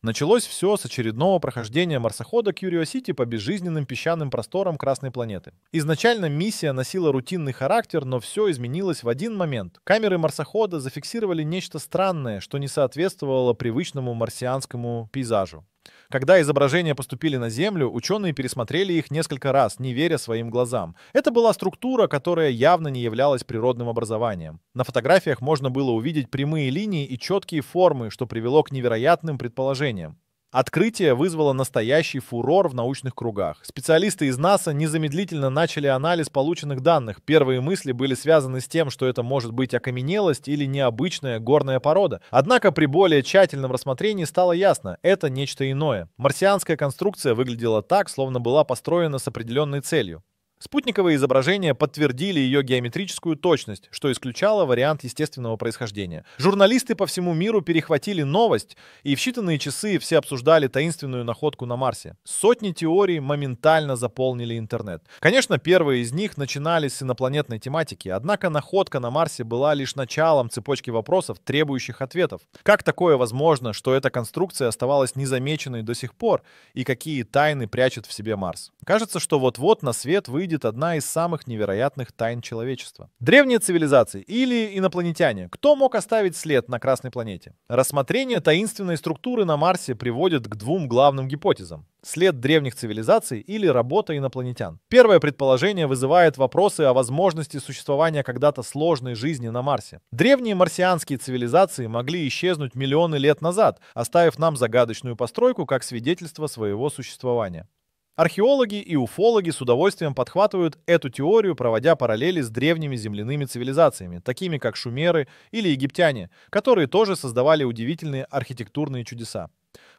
Началось все с очередного прохождения марсохода Curiosity по безжизненным песчаным просторам Красной планеты. Изначально миссия носила рутинный характер, но все изменилось в один момент. Камеры марсохода зафиксировали нечто странное, что не соответствовало привычному марсианскому пейзажу. Когда изображения поступили на Землю, ученые пересмотрели их несколько раз, не веря своим глазам. Это была структура, которая явно не являлась природным образованием. На фотографиях можно было увидеть прямые линии и четкие формы, что привело к невероятным предположениям. Открытие вызвало настоящий фурор в научных кругах. Специалисты из НАСА незамедлительно начали анализ полученных данных. Первые мысли были связаны с тем, что это может быть окаменелость или необычная горная порода. Однако при более тщательном рассмотрении стало ясно – это нечто иное. Марсианская конструкция выглядела так, словно была построена с определенной целью. Спутниковые изображения подтвердили ее геометрическую точность, что исключало вариант естественного происхождения. Журналисты по всему миру перехватили новость, и в считанные часы все обсуждали таинственную находку на Марсе. Сотни теорий моментально заполнили интернет. Конечно, первые из них начинались с инопланетной тематики, однако находка на Марсе была лишь началом цепочки вопросов, требующих ответов. Как такое возможно, что эта конструкция оставалась незамеченной до сих пор, и какие тайны прячет в себе Марс? Кажется, что вот-вот на свет выйдет выйдет одна из самых невероятных тайн человечества. Древние цивилизации или инопланетяне. Кто мог оставить след на Красной планете? Рассмотрение таинственной структуры на Марсе приводит к двум главным гипотезам след древних цивилизаций или работа инопланетян. Первое предположение вызывает вопросы о возможности существования когда-то сложной жизни на Марсе. Древние марсианские цивилизации могли исчезнуть миллионы лет назад, оставив нам загадочную постройку как свидетельство своего существования. Археологи и уфологи с удовольствием подхватывают эту теорию, проводя параллели с древними земляными цивилизациями, такими как шумеры или египтяне, которые тоже создавали удивительные архитектурные чудеса.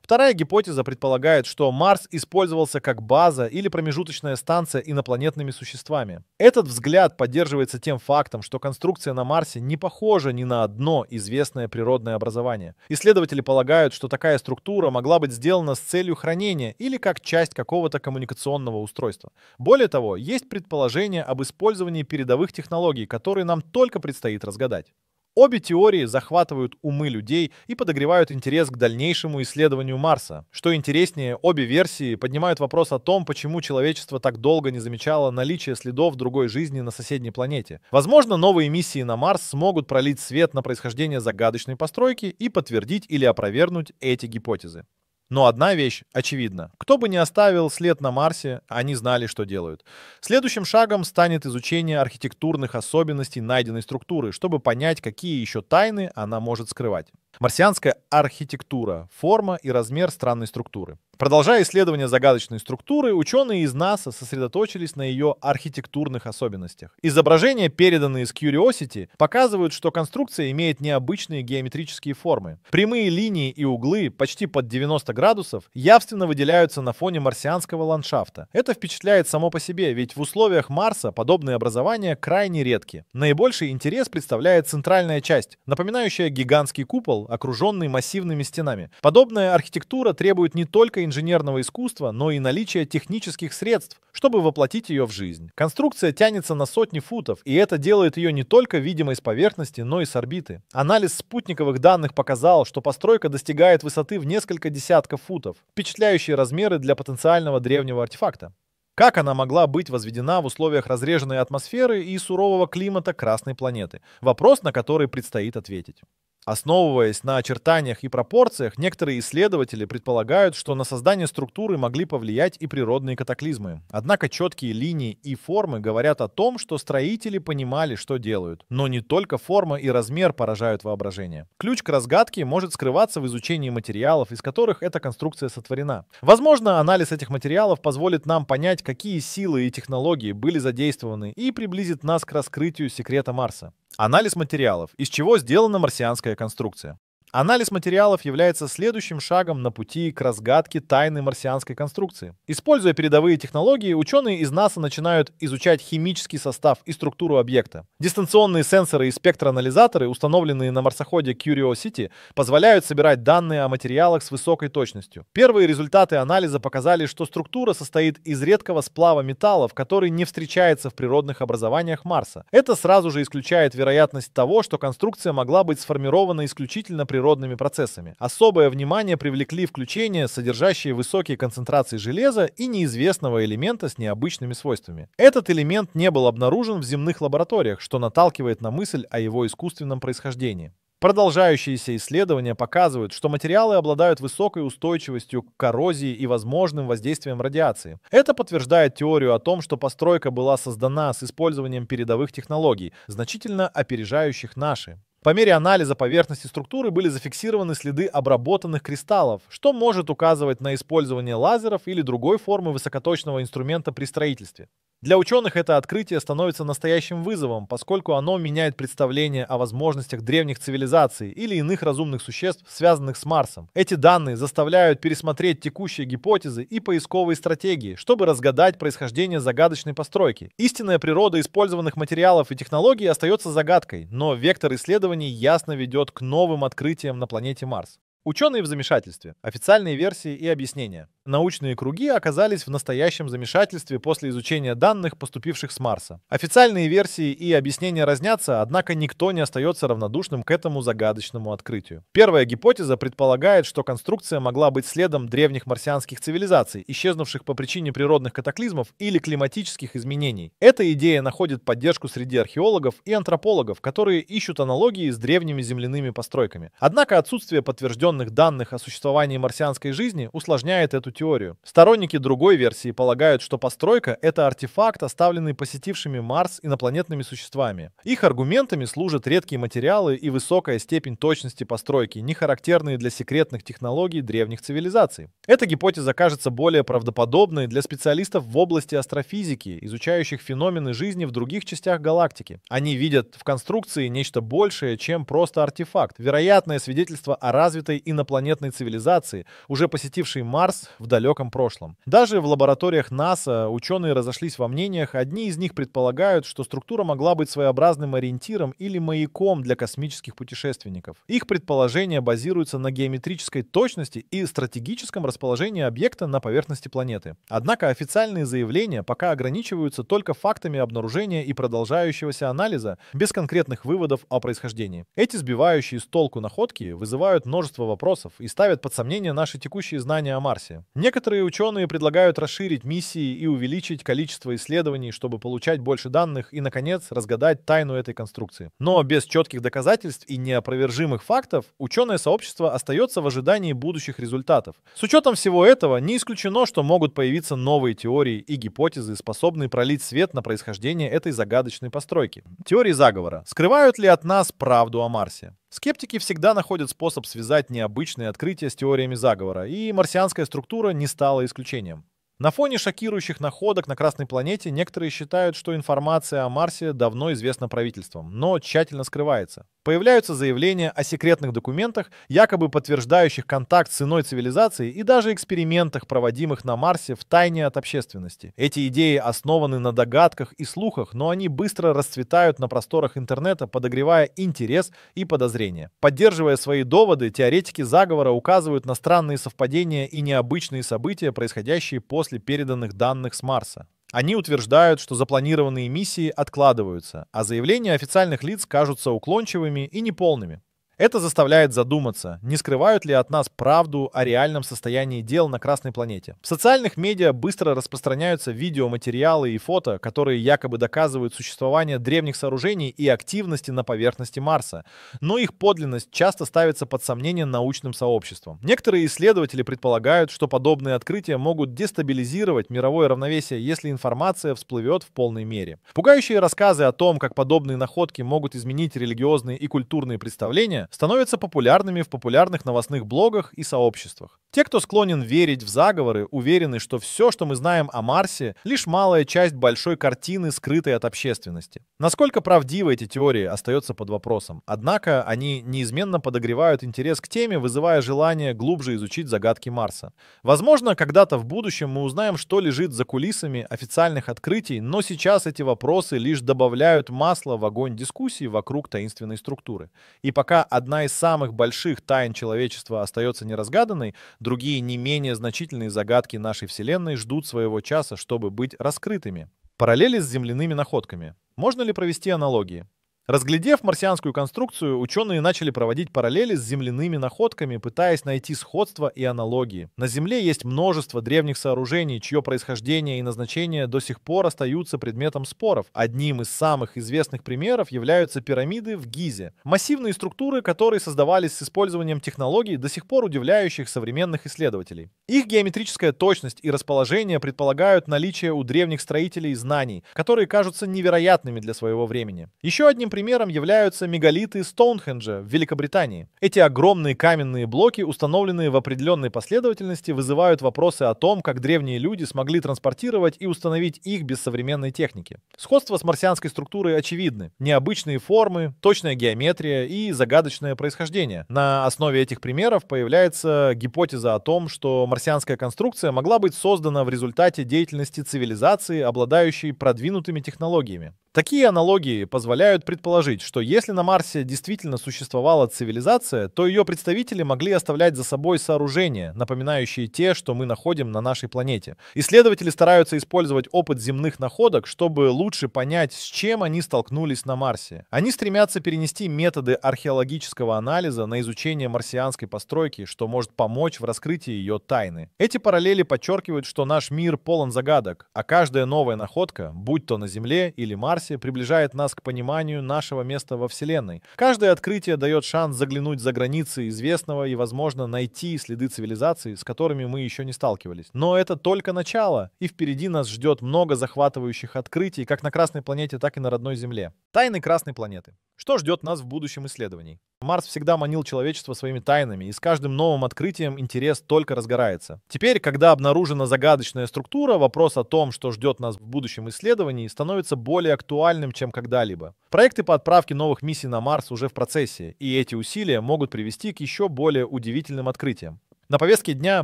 Вторая гипотеза предполагает, что Марс использовался как база или промежуточная станция инопланетными существами. Этот взгляд поддерживается тем фактом, что конструкция на Марсе не похожа ни на одно известное природное образование. Исследователи полагают, что такая структура могла быть сделана с целью хранения или как часть какого-то коммуникационного устройства. Более того, есть предположение об использовании передовых технологий, которые нам только предстоит разгадать. Обе теории захватывают умы людей и подогревают интерес к дальнейшему исследованию Марса. Что интереснее, обе версии поднимают вопрос о том, почему человечество так долго не замечало наличие следов другой жизни на соседней планете. Возможно, новые миссии на Марс смогут пролить свет на происхождение загадочной постройки и подтвердить или опровергнуть эти гипотезы. Но одна вещь очевидна. Кто бы не оставил след на Марсе, они знали, что делают. Следующим шагом станет изучение архитектурных особенностей найденной структуры, чтобы понять, какие еще тайны она может скрывать. Марсианская архитектура, форма и размер странной структуры. Продолжая исследование загадочной структуры, ученые из НАСА сосредоточились на ее архитектурных особенностях. Изображения, переданные из Curiosity, показывают, что конструкция имеет необычные геометрические формы. Прямые линии и углы, почти под 90 градусов, явственно выделяются на фоне марсианского ландшафта. Это впечатляет само по себе, ведь в условиях Марса подобные образования крайне редки. Наибольший интерес представляет центральная часть, напоминающая гигантский купол, купол, окруженный массивными стенами. Подобная архитектура требует не только инженерного искусства, но и наличия технических средств, чтобы воплотить ее в жизнь. Конструкция тянется на сотни футов, и это делает ее не только видимой с поверхности, но и с орбиты. Анализ спутниковых данных показал, что постройка достигает высоты в несколько десятков футов. Впечатляющие размеры для потенциального древнего артефакта. Как она могла быть возведена в условиях разреженной атмосферы и сурового климата Красной планеты? Вопрос, на который предстоит ответить. Основываясь на очертаниях и пропорциях, некоторые исследователи предполагают, что на создание структуры могли повлиять и природные катаклизмы. Однако четкие линии и формы говорят о том, что строители понимали, что делают. Но не только форма и размер поражают воображение. Ключ к разгадке может скрываться в изучении материалов, из которых эта конструкция сотворена. Возможно, анализ этих материалов позволит нам понять, какие силы и технологии были задействованы и приблизит нас к раскрытию секрета Марса. Анализ материалов. Из чего сделана марсианская конструкция? Анализ материалов является следующим шагом на пути к разгадке тайны марсианской конструкции. Используя передовые технологии, ученые из НАСА начинают изучать химический состав и структуру объекта. Дистанционные сенсоры и спектроанализаторы, установленные на марсоходе Curiosity, позволяют собирать данные о материалах с высокой точностью. Первые результаты анализа показали, что структура состоит из редкого сплава металлов, который не встречается в природных образованиях Марса. Это сразу же исключает вероятность того, что конструкция могла быть сформирована исключительно при природными процессами. Особое внимание привлекли включения, содержащие высокие концентрации железа и неизвестного элемента с необычными свойствами. Этот элемент не был обнаружен в земных лабораториях, что наталкивает на мысль о его искусственном происхождении. Продолжающиеся исследования показывают, что материалы обладают высокой устойчивостью к коррозии и возможным воздействием радиации. Это подтверждает теорию о том, что постройка была создана с использованием передовых технологий, значительно опережающих наши. По мере анализа поверхности структуры были зафиксированы следы обработанных кристаллов, что может указывать на использование лазеров или другой формы высокоточного инструмента при строительстве. Для ученых это открытие становится настоящим вызовом, поскольку оно меняет представление о возможностях древних цивилизаций или иных разумных существ, связанных с Марсом. Эти данные заставляют пересмотреть текущие гипотезы и поисковые стратегии, чтобы разгадать происхождение загадочной постройки. Истинная природа использованных материалов и технологий остается загадкой, но вектор исследований исследований ясно ведет к новым открытиям на планете Марс. Ученые в замешательстве. Официальные версии и объяснения научные круги оказались в настоящем замешательстве после изучения данных, поступивших с Марса. Официальные версии и объяснения разнятся, однако никто не остается равнодушным к этому загадочному открытию. Первая гипотеза предполагает, что конструкция могла быть следом древних марсианских цивилизаций, исчезнувших по причине природных катаклизмов или климатических изменений. Эта идея находит поддержку среди археологов и антропологов, которые ищут аналогии с древними земляными постройками. Однако отсутствие подтвержденных данных о существовании марсианской жизни усложняет эту эту теорию. Сторонники другой версии полагают, что постройка — это артефакт, оставленный посетившими Марс инопланетными существами. Их аргументами служат редкие материалы и высокая степень точности постройки, не характерные для секретных технологий древних цивилизаций. Эта гипотеза кажется более правдоподобной для специалистов в области астрофизики, изучающих феномены жизни в других частях галактики. Они видят в конструкции нечто большее, чем просто артефакт. Вероятное свидетельство о развитой инопланетной цивилизации, уже посетившей Марс в далеком прошлом. Даже в лабораториях НАСА ученые разошлись во мнениях. Одни из них предполагают, что структура могла быть своеобразным ориентиром или маяком для космических путешественников. Их предположение базируется на геометрической точности и стратегическом расположении объекта на поверхности планеты. Однако официальные заявления пока ограничиваются только фактами обнаружения и продолжающегося анализа, без конкретных выводов о происхождении. Эти сбивающие с толку находки вызывают множество вопросов и ставят под сомнение наши текущие знания о Марсе. Некоторые ученые предлагают расширить миссии и увеличить количество исследований, чтобы получать больше данных и, наконец, разгадать тайну этой конструкции. Но без четких доказательств и неопровержимых фактов ученое сообщество остается в ожидании будущих результатов. С учетом всего этого, не исключено, что могут появиться новые теории и гипотезы, способные пролить свет на происхождение этой загадочной постройки. Теории заговора. Скрывают ли от нас правду о Марсе? Скептики всегда находят способ связать необычные открытия с теориями заговора, и марсианская структура не стала исключением. На фоне шокирующих находок на Красной планете некоторые считают, что информация о Марсе давно известна правительствам, но тщательно скрывается. Появляются заявления о секретных документах, якобы подтверждающих контакт с иной цивилизацией и даже экспериментах, проводимых на Марсе в тайне от общественности. Эти идеи основаны на догадках и слухах, но они быстро расцветают на просторах интернета, подогревая интерес и подозрения. Поддерживая свои доводы, теоретики заговора указывают на странные совпадения и необычные события, происходящие после переданных данных с Марса. Они утверждают, что запланированные миссии откладываются, а заявления официальных лиц кажутся уклончивыми и неполными. Это заставляет задуматься, не скрывают ли от нас правду о реальном состоянии дел на Красной планете. В социальных медиа быстро распространяются видеоматериалы и фото, которые якобы доказывают существование древних сооружений и активности на поверхности Марса, но их подлинность часто ставится под сомнение научным сообществом. Некоторые исследователи предполагают, что подобные открытия могут дестабилизировать мировое равновесие, если информация всплывет в полной мере. Пугающие рассказы о том, как подобные находки могут изменить религиозные и культурные представления, становятся популярными в популярных новостных блогах и сообществах. Те, кто склонен верить в заговоры, уверены, что все, что мы знаем о Марсе, лишь малая часть большой картины, скрытой от общественности. Насколько правдивы эти теории, остается под вопросом. Однако они неизменно подогревают интерес к теме, вызывая желание глубже изучить загадки Марса. Возможно, когда-то в будущем мы узнаем, что лежит за кулисами официальных открытий, но сейчас эти вопросы лишь добавляют масла в огонь дискуссии вокруг таинственной структуры. И пока одна из самых больших тайн человечества остается неразгаданной, другие не менее значительные загадки нашей Вселенной ждут своего часа, чтобы быть раскрытыми. Параллели с земляными находками. Можно ли провести аналогии? Разглядев марсианскую конструкцию, ученые начали проводить параллели с земляными находками, пытаясь найти сходства и аналогии. На Земле есть множество древних сооружений, чье происхождение и назначение до сих пор остаются предметом споров. Одним из самых известных примеров являются пирамиды в Гизе. Массивные структуры, которые создавались с использованием технологий, до сих пор удивляющих современных исследователей. Их геометрическая точность и расположение предполагают наличие у древних строителей знаний, которые кажутся невероятными для своего времени. Еще одним примером примером являются мегалиты Стоунхенджа в Великобритании. Эти огромные каменные блоки, установленные в определенной последовательности, вызывают вопросы о том, как древние люди смогли транспортировать и установить их без современной техники. Сходство с марсианской структурой очевидны. Необычные формы, точная геометрия и загадочное происхождение. На основе этих примеров появляется гипотеза о том, что марсианская конструкция могла быть создана в результате деятельности цивилизации, обладающей продвинутыми технологиями. Такие аналогии позволяют предположить, что если на Марсе действительно существовала цивилизация, то ее представители могли оставлять за собой сооружения, напоминающие те, что мы находим на нашей планете. Исследователи стараются использовать опыт земных находок, чтобы лучше понять, с чем они столкнулись на Марсе. Они стремятся перенести методы археологического анализа на изучение марсианской постройки, что может помочь в раскрытии ее тайны. Эти параллели подчеркивают, что наш мир полон загадок, а каждая новая находка, будь то на Земле или Марсе, Марсе приближает нас к пониманию нашего места во Вселенной. Каждое открытие дает шанс заглянуть за границы известного и, возможно, найти следы цивилизации, с которыми мы еще не сталкивались. Но это только начало, и впереди нас ждет много захватывающих открытий как на Красной планете, так и на родной Земле. Тайны Красной планеты. Что ждет нас в будущем исследований? Марс всегда манил человечество своими тайнами, и с каждым новым открытием интерес только разгорается. Теперь, когда обнаружена загадочная структура, вопрос о том, что ждет нас в будущем исследований, становится более актуальным актуальным, чем когда-либо. Проекты по отправке новых миссий на Марс уже в процессе, и эти усилия могут привести к еще более удивительным открытиям. На повестке дня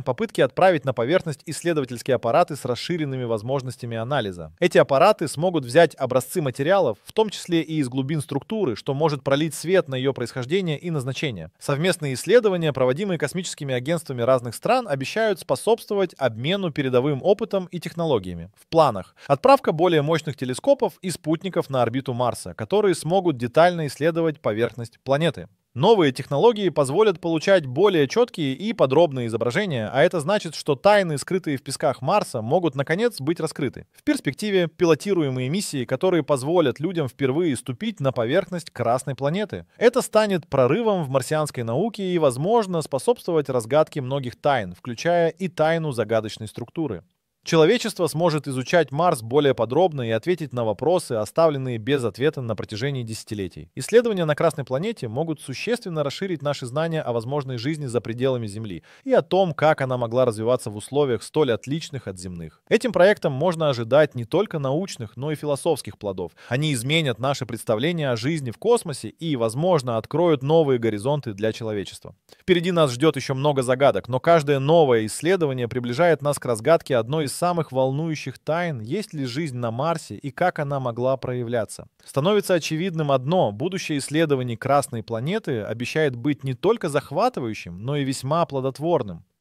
попытки отправить на поверхность исследовательские аппараты с расширенными возможностями анализа. Эти аппараты смогут взять образцы материалов, в том числе и из глубин структуры, что может пролить свет на ее происхождение и назначение. Совместные исследования, проводимые космическими агентствами разных стран, обещают способствовать обмену передовым опытом и технологиями. В планах отправка более мощных телескопов и спутников на орбиту Марса, которые смогут детально исследовать поверхность планеты. Новые технологии позволят получать более четкие и подробные изображения, а это значит, что тайны, скрытые в песках Марса, могут наконец быть раскрыты. В перспективе пилотируемые миссии, которые позволят людям впервые ступить на поверхность Красной планеты. Это станет прорывом в марсианской науке и, возможно, способствовать разгадке многих тайн, включая и тайну загадочной структуры. Человечество сможет изучать Марс более подробно и ответить на вопросы, оставленные без ответа на протяжении десятилетий. Исследования на Красной планете могут существенно расширить наши знания о возможной жизни за пределами Земли и о том, как она могла развиваться в условиях столь отличных от земных. Этим проектом можно ожидать не только научных, но и философских плодов. Они изменят наши представления о жизни в космосе и, возможно, откроют новые горизонты для человечества. Впереди нас ждет еще много загадок, но каждое новое исследование приближает нас к разгадке одной из самых волнующих тайн, есть ли жизнь на Марсе и как она могла проявляться. Становится очевидным одно, будущее исследований Красной планеты обещает быть не только захватывающим, но и весьма плодотворным.